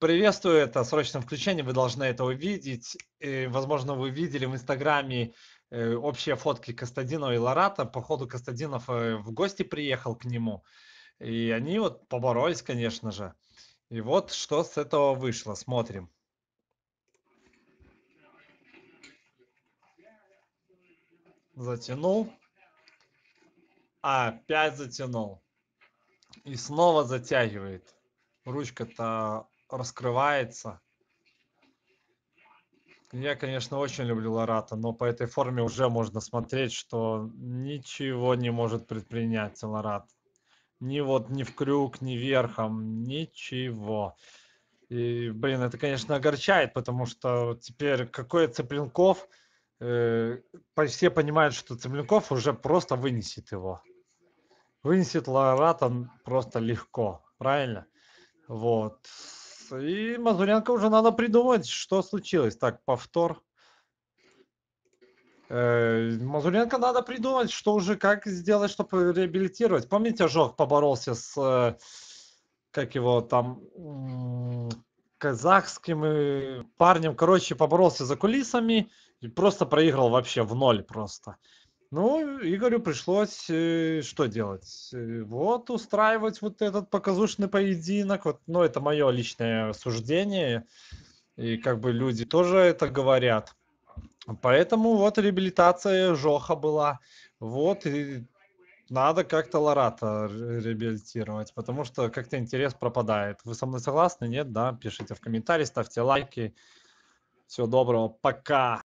Приветствую, это срочное включение, вы должны это увидеть. И, возможно, вы видели в Инстаграме э, общие фотки Костадинова и Лората. Походу, Костадинов э, в гости приехал к нему. И они вот поборолись, конечно же. И вот что с этого вышло. Смотрим. Затянул. Опять затянул. И снова затягивает. Ручка-то раскрывается. Я, конечно, очень люблю Ларата, но по этой форме уже можно смотреть, что ничего не может предпринять Ларат, Ни вот ни в крюк, ни верхом, ничего. И, блин, это, конечно, огорчает, потому что теперь какой Цыпленков, э, все понимают, что Цыпленков уже просто вынесет его. Вынесет Ларата просто легко, правильно? Вот. И Мазуренко уже надо придумать, что случилось. Так, повтор. Э, Мазуренко надо придумать, что уже как сделать, чтобы реабилитировать. Помните, Жох поборолся с, э, как его там, казахским э, парнем, короче, поборолся за кулисами и просто проиграл вообще в ноль просто ну игорю пришлось э, что делать э, вот устраивать вот этот показушный поединок вот но ну, это мое личное суждение и как бы люди тоже это говорят поэтому вот реабилитация жоха была вот и надо как-то Лората реабилитировать, потому что как-то интерес пропадает. Вы со мной согласны? Нет, да? Пишите в комментарии, ставьте лайки. Всего доброго, пока!